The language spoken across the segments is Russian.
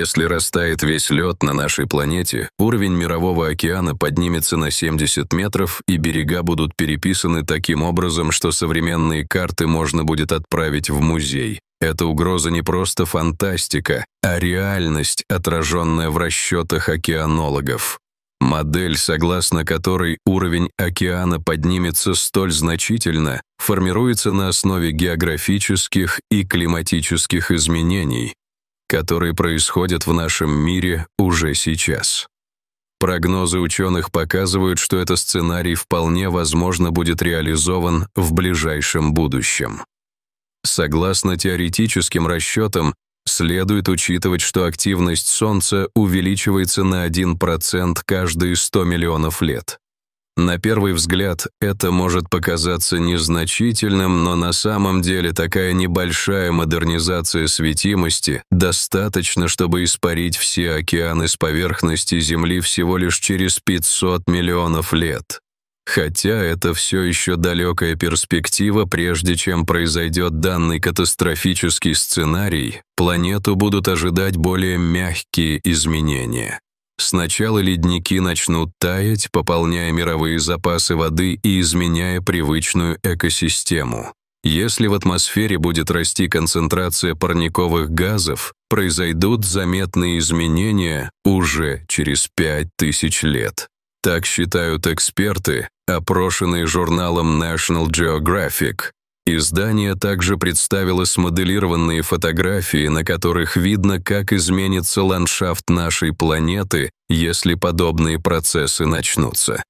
Если растает весь лед на нашей планете, уровень мирового океана поднимется на 70 метров, и берега будут переписаны таким образом, что современные карты можно будет отправить в музей. Эта угроза не просто фантастика, а реальность, отраженная в расчетах океанологов. Модель, согласно которой уровень океана поднимется столь значительно, формируется на основе географических и климатических изменений, которые происходят в нашем мире уже сейчас. Прогнозы ученых показывают, что этот сценарий вполне возможно будет реализован в ближайшем будущем. Согласно теоретическим расчетам, следует учитывать, что активность Солнца увеличивается на 1% каждые 100 миллионов лет. На первый взгляд это может показаться незначительным, но на самом деле такая небольшая модернизация светимости достаточно, чтобы испарить все океаны с поверхности Земли всего лишь через 500 миллионов лет. Хотя это все еще далекая перспектива, прежде чем произойдет данный катастрофический сценарий, планету будут ожидать более мягкие изменения. Сначала ледники начнут таять, пополняя мировые запасы воды и изменяя привычную экосистему. Если в атмосфере будет расти концентрация парниковых газов, произойдут заметные изменения уже через 5000 лет. Так считают эксперты, опрошенные журналом National Geographic. Издание также представило смоделированные фотографии, на которых видно, как изменится ландшафт нашей планеты, если подобные процессы начнутся.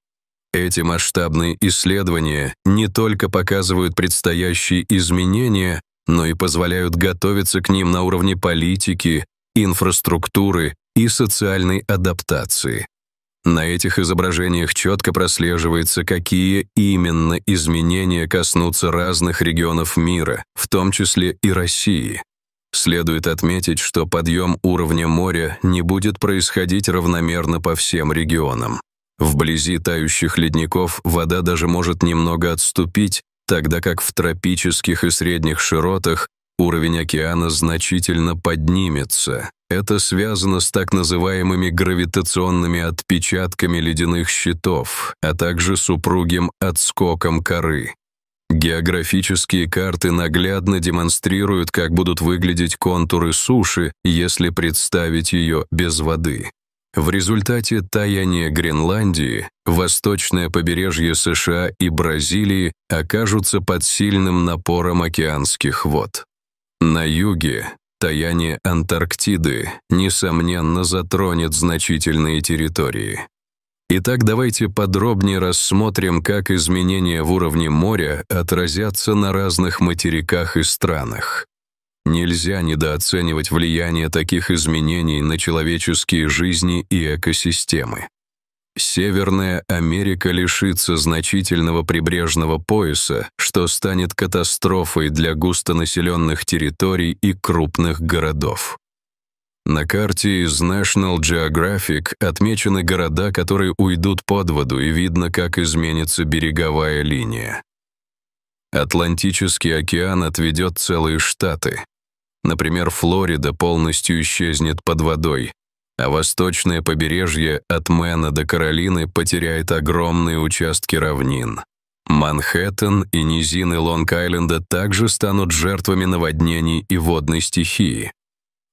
Эти масштабные исследования не только показывают предстоящие изменения, но и позволяют готовиться к ним на уровне политики, инфраструктуры и социальной адаптации. На этих изображениях четко прослеживается, какие именно изменения коснутся разных регионов мира, в том числе и России. Следует отметить, что подъем уровня моря не будет происходить равномерно по всем регионам. Вблизи тающих ледников вода даже может немного отступить, тогда как в тропических и средних широтах уровень океана значительно поднимется. Это связано с так называемыми гравитационными отпечатками ледяных щитов, а также супругим отскоком коры. Географические карты наглядно демонстрируют, как будут выглядеть контуры суши, если представить ее без воды. В результате таяния Гренландии восточное побережье США и Бразилии окажутся под сильным напором океанских вод. На юге Таяние Антарктиды, несомненно, затронет значительные территории. Итак, давайте подробнее рассмотрим, как изменения в уровне моря отразятся на разных материках и странах. Нельзя недооценивать влияние таких изменений на человеческие жизни и экосистемы. Северная Америка лишится значительного прибрежного пояса, что станет катастрофой для густонаселенных территорий и крупных городов. На карте из National Geographic отмечены города, которые уйдут под воду, и видно, как изменится береговая линия. Атлантический океан отведет целые штаты. Например, Флорида полностью исчезнет под водой, а восточное побережье от Мэна до Каролины потеряет огромные участки равнин. Манхэттен и низины Лонг-Айленда также станут жертвами наводнений и водной стихии.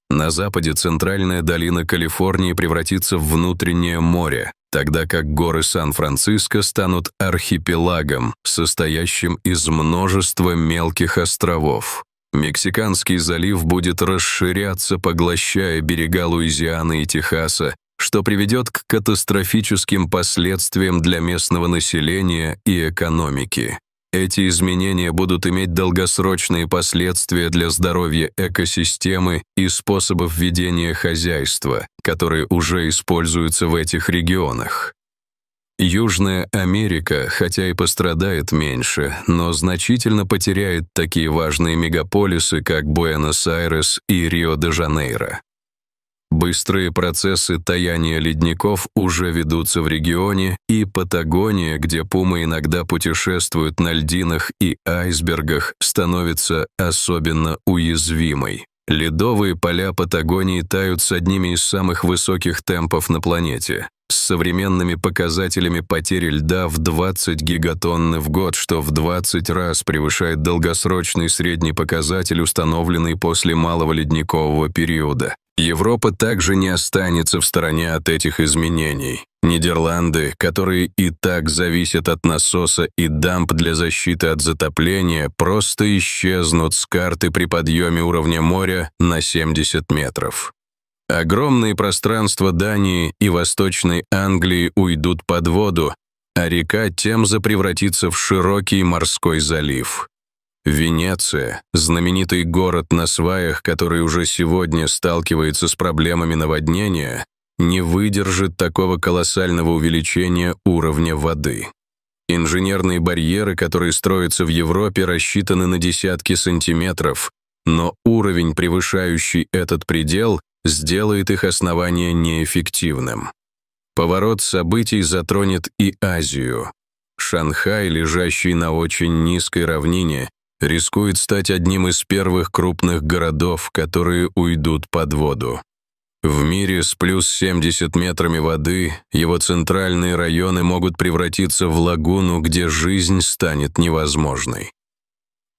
На западе центральная долина Калифорнии превратится в внутреннее море, тогда как горы Сан-Франциско станут архипелагом, состоящим из множества мелких островов. Мексиканский залив будет расширяться, поглощая берега Луизианы и Техаса, что приведет к катастрофическим последствиям для местного населения и экономики. Эти изменения будут иметь долгосрочные последствия для здоровья экосистемы и способов ведения хозяйства, которые уже используются в этих регионах. Южная Америка, хотя и пострадает меньше, но значительно потеряет такие важные мегаполисы, как Буэнос-Айрес и Рио-де-Жанейро. Быстрые процессы таяния ледников уже ведутся в регионе, и Патагония, где пумы иногда путешествуют на льдинах и айсбергах, становится особенно уязвимой. Ледовые поля Патагонии тают с одними из самых высоких темпов на планете с современными показателями потери льда в 20 гигатонны в год, что в 20 раз превышает долгосрочный средний показатель, установленный после малого ледникового периода. Европа также не останется в стороне от этих изменений. Нидерланды, которые и так зависят от насоса и дамп для защиты от затопления, просто исчезнут с карты при подъеме уровня моря на 70 метров. Огромные пространства Дании и Восточной Англии уйдут под воду, а река Темза превратится в широкий морской залив. Венеция, знаменитый город на сваях, который уже сегодня сталкивается с проблемами наводнения, не выдержит такого колоссального увеличения уровня воды. Инженерные барьеры, которые строятся в Европе, рассчитаны на десятки сантиметров, но уровень, превышающий этот предел, сделает их основание неэффективным. Поворот событий затронет и Азию. Шанхай, лежащий на очень низкой равнине, рискует стать одним из первых крупных городов, которые уйдут под воду. В мире с плюс 70 метрами воды его центральные районы могут превратиться в лагуну, где жизнь станет невозможной.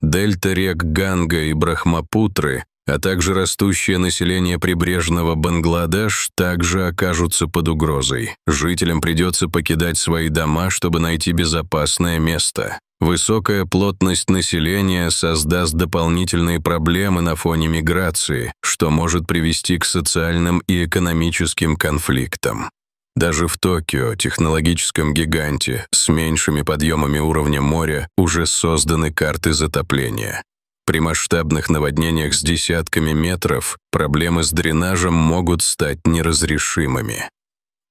Дельта рек Ганга и Брахмапутры а также растущее население прибрежного Бангладеш также окажутся под угрозой. Жителям придется покидать свои дома, чтобы найти безопасное место. Высокая плотность населения создаст дополнительные проблемы на фоне миграции, что может привести к социальным и экономическим конфликтам. Даже в Токио, технологическом гиганте, с меньшими подъемами уровня моря, уже созданы карты затопления. При масштабных наводнениях с десятками метров проблемы с дренажем могут стать неразрешимыми.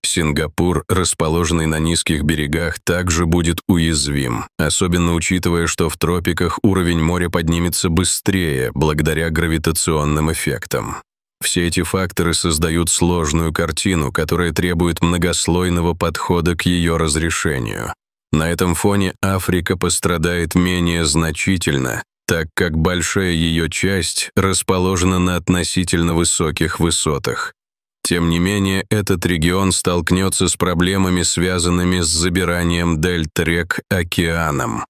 Сингапур, расположенный на низких берегах, также будет уязвим, особенно учитывая, что в тропиках уровень моря поднимется быстрее благодаря гравитационным эффектам. Все эти факторы создают сложную картину, которая требует многослойного подхода к ее разрешению. На этом фоне Африка пострадает менее значительно, так как большая ее часть расположена на относительно высоких высотах. Тем не менее, этот регион столкнется с проблемами, связанными с забиранием дельт рек океаном.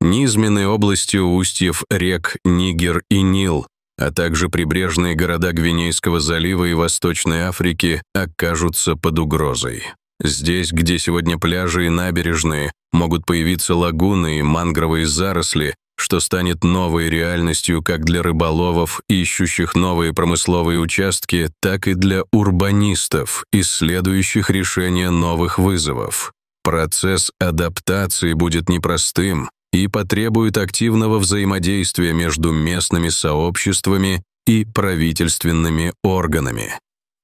Низменной областью устьев рек Нигер и Нил, а также прибрежные города Гвинейского залива и Восточной Африки окажутся под угрозой. Здесь, где сегодня пляжи и набережные, могут появиться лагуны и мангровые заросли, что станет новой реальностью как для рыболовов, ищущих новые промысловые участки, так и для урбанистов, исследующих решение новых вызовов. Процесс адаптации будет непростым и потребует активного взаимодействия между местными сообществами и правительственными органами.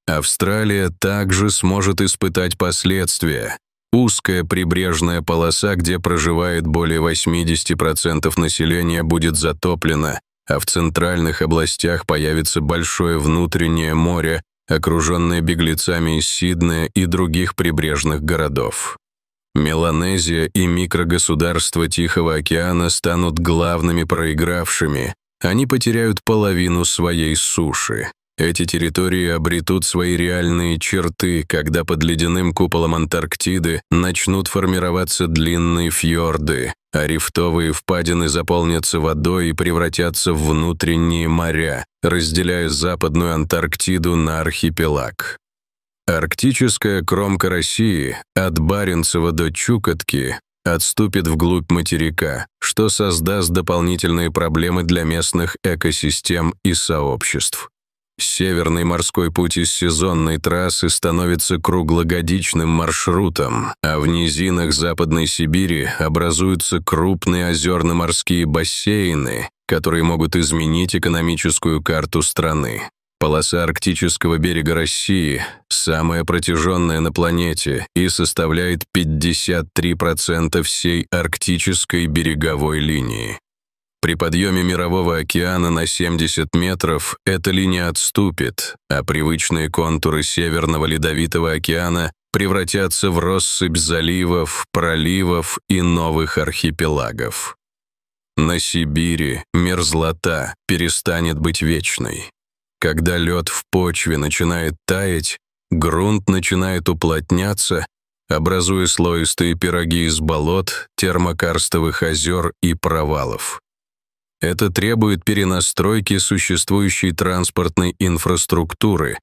Австралия также сможет испытать последствия, Узкая прибрежная полоса, где проживает более 80% населения, будет затоплена, а в центральных областях появится большое внутреннее море, окруженное беглецами из Сиднея и других прибрежных городов. Меланезия и микрогосударства Тихого океана станут главными проигравшими, они потеряют половину своей суши. Эти территории обретут свои реальные черты, когда под ледяным куполом Антарктиды начнут формироваться длинные фьорды, а рифтовые впадины заполнятся водой и превратятся в внутренние моря, разделяя Западную Антарктиду на архипелаг. Арктическая кромка России от Баренцева до Чукотки отступит вглубь материка, что создаст дополнительные проблемы для местных экосистем и сообществ. Северный морской путь из сезонной трассы становится круглогодичным маршрутом, а в низинах Западной Сибири образуются крупные озерно-морские бассейны, которые могут изменить экономическую карту страны. Полоса арктического берега России – самая протяженная на планете и составляет 53% всей арктической береговой линии. При подъеме Мирового океана на 70 метров эта линия отступит, а привычные контуры Северного Ледовитого океана превратятся в россыпь заливов, проливов и новых архипелагов. На Сибири мерзлота перестанет быть вечной. Когда лед в почве начинает таять, грунт начинает уплотняться, образуя слоистые пироги из болот, термокарстовых озер и провалов. Это требует перенастройки существующей транспортной инфраструктуры.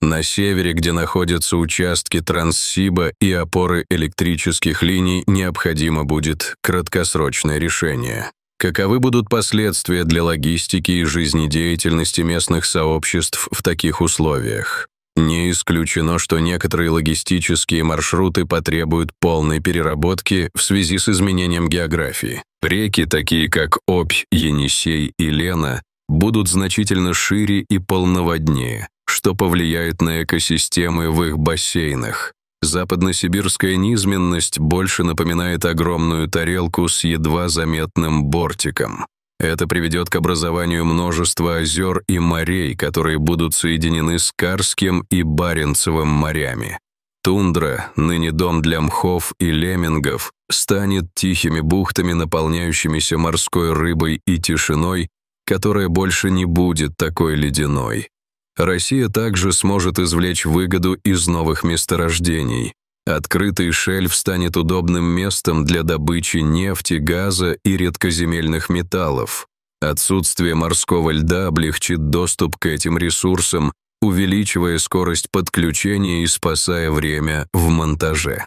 На севере, где находятся участки Транссиба и опоры электрических линий, необходимо будет краткосрочное решение. Каковы будут последствия для логистики и жизнедеятельности местных сообществ в таких условиях? Не исключено, что некоторые логистические маршруты потребуют полной переработки в связи с изменением географии. Реки, такие как Обь, Енисей и Лена, будут значительно шире и полноводнее, что повлияет на экосистемы в их бассейнах. Западносибирская низменность больше напоминает огромную тарелку с едва заметным бортиком. Это приведет к образованию множества озер и морей, которые будут соединены с Карским и Баренцевым морями. Тундра, ныне дом для мхов и леммингов, станет тихими бухтами, наполняющимися морской рыбой и тишиной, которая больше не будет такой ледяной. Россия также сможет извлечь выгоду из новых месторождений. Открытый шельф станет удобным местом для добычи нефти, газа и редкоземельных металлов. Отсутствие морского льда облегчит доступ к этим ресурсам, увеличивая скорость подключения и спасая время в монтаже.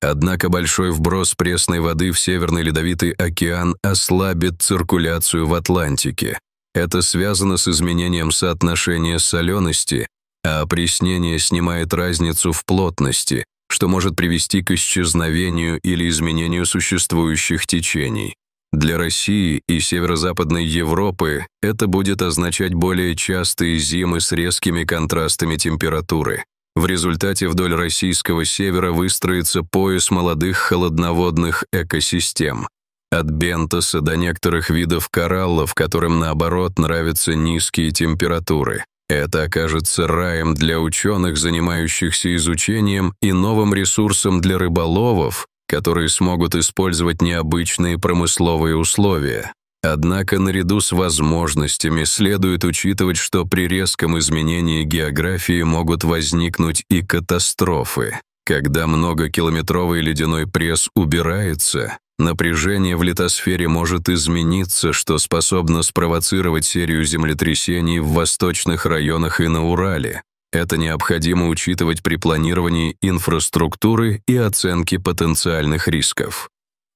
Однако большой вброс пресной воды в Северный Ледовитый океан ослабит циркуляцию в Атлантике. Это связано с изменением соотношения солености, а опреснение снимает разницу в плотности, что может привести к исчезновению или изменению существующих течений. Для России и северо-западной Европы это будет означать более частые зимы с резкими контрастами температуры. В результате вдоль российского севера выстроится пояс молодых холодноводных экосистем. От бентоса до некоторых видов кораллов, которым, наоборот, нравятся низкие температуры. Это окажется раем для ученых, занимающихся изучением, и новым ресурсом для рыболовов, которые смогут использовать необычные промысловые условия. Однако наряду с возможностями следует учитывать, что при резком изменении географии могут возникнуть и катастрофы. Когда многокилометровый ледяной пресс убирается, напряжение в литосфере может измениться, что способно спровоцировать серию землетрясений в восточных районах и на Урале, это необходимо учитывать при планировании инфраструктуры и оценке потенциальных рисков.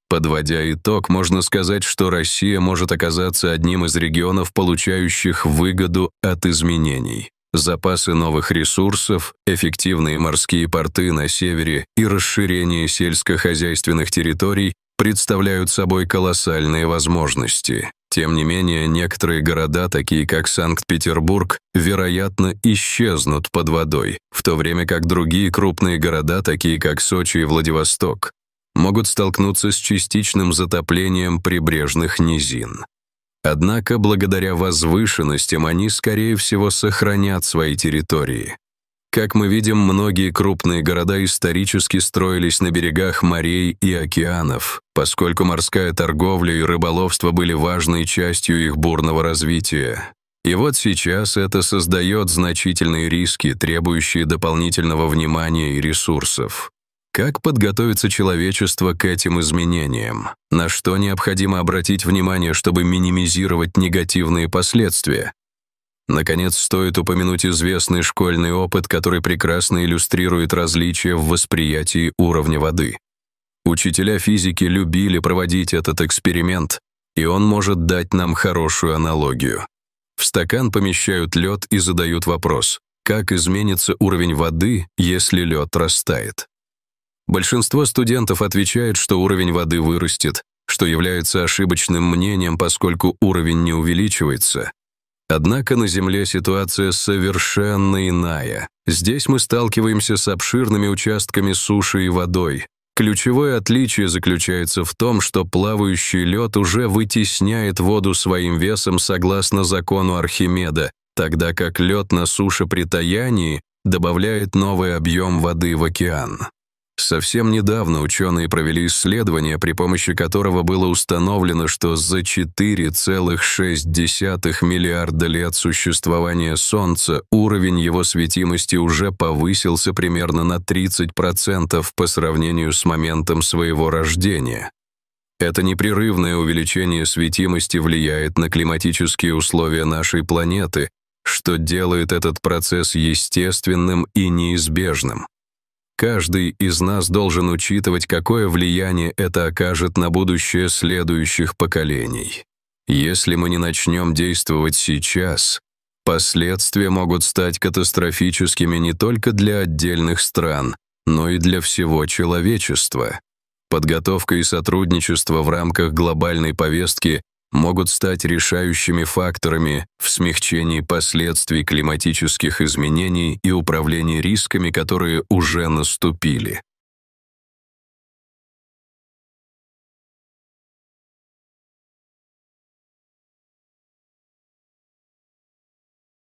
Подводя итог, можно сказать, что Россия может оказаться одним из регионов, получающих выгоду от изменений. Запасы новых ресурсов, эффективные морские порты на севере и расширение сельскохозяйственных территорий представляют собой колоссальные возможности. Тем не менее, некоторые города, такие как Санкт-Петербург, вероятно, исчезнут под водой, в то время как другие крупные города, такие как Сочи и Владивосток, могут столкнуться с частичным затоплением прибрежных низин. Однако, благодаря возвышенностям, они, скорее всего, сохранят свои территории. Как мы видим, многие крупные города исторически строились на берегах морей и океанов, поскольку морская торговля и рыболовство были важной частью их бурного развития. И вот сейчас это создает значительные риски, требующие дополнительного внимания и ресурсов. Как подготовится человечество к этим изменениям? На что необходимо обратить внимание, чтобы минимизировать негативные последствия? Наконец, стоит упомянуть известный школьный опыт, который прекрасно иллюстрирует различия в восприятии уровня воды. Учителя физики любили проводить этот эксперимент, и он может дать нам хорошую аналогию. В стакан помещают лед и задают вопрос, как изменится уровень воды, если лед растает. Большинство студентов отвечает, что уровень воды вырастет, что является ошибочным мнением, поскольку уровень не увеличивается, Однако на Земле ситуация совершенно иная. Здесь мы сталкиваемся с обширными участками суши и водой. Ключевое отличие заключается в том, что плавающий лед уже вытесняет воду своим весом согласно закону Архимеда, тогда как лед на суше при таянии добавляет новый объем воды в океан. Совсем недавно ученые провели исследование, при помощи которого было установлено, что за 4,6 миллиарда лет существования Солнца уровень его светимости уже повысился примерно на 30% по сравнению с моментом своего рождения. Это непрерывное увеличение светимости влияет на климатические условия нашей планеты, что делает этот процесс естественным и неизбежным. Каждый из нас должен учитывать, какое влияние это окажет на будущее следующих поколений. Если мы не начнем действовать сейчас, последствия могут стать катастрофическими не только для отдельных стран, но и для всего человечества. Подготовка и сотрудничество в рамках глобальной повестки могут стать решающими факторами в смягчении последствий климатических изменений и управлении рисками, которые уже наступили.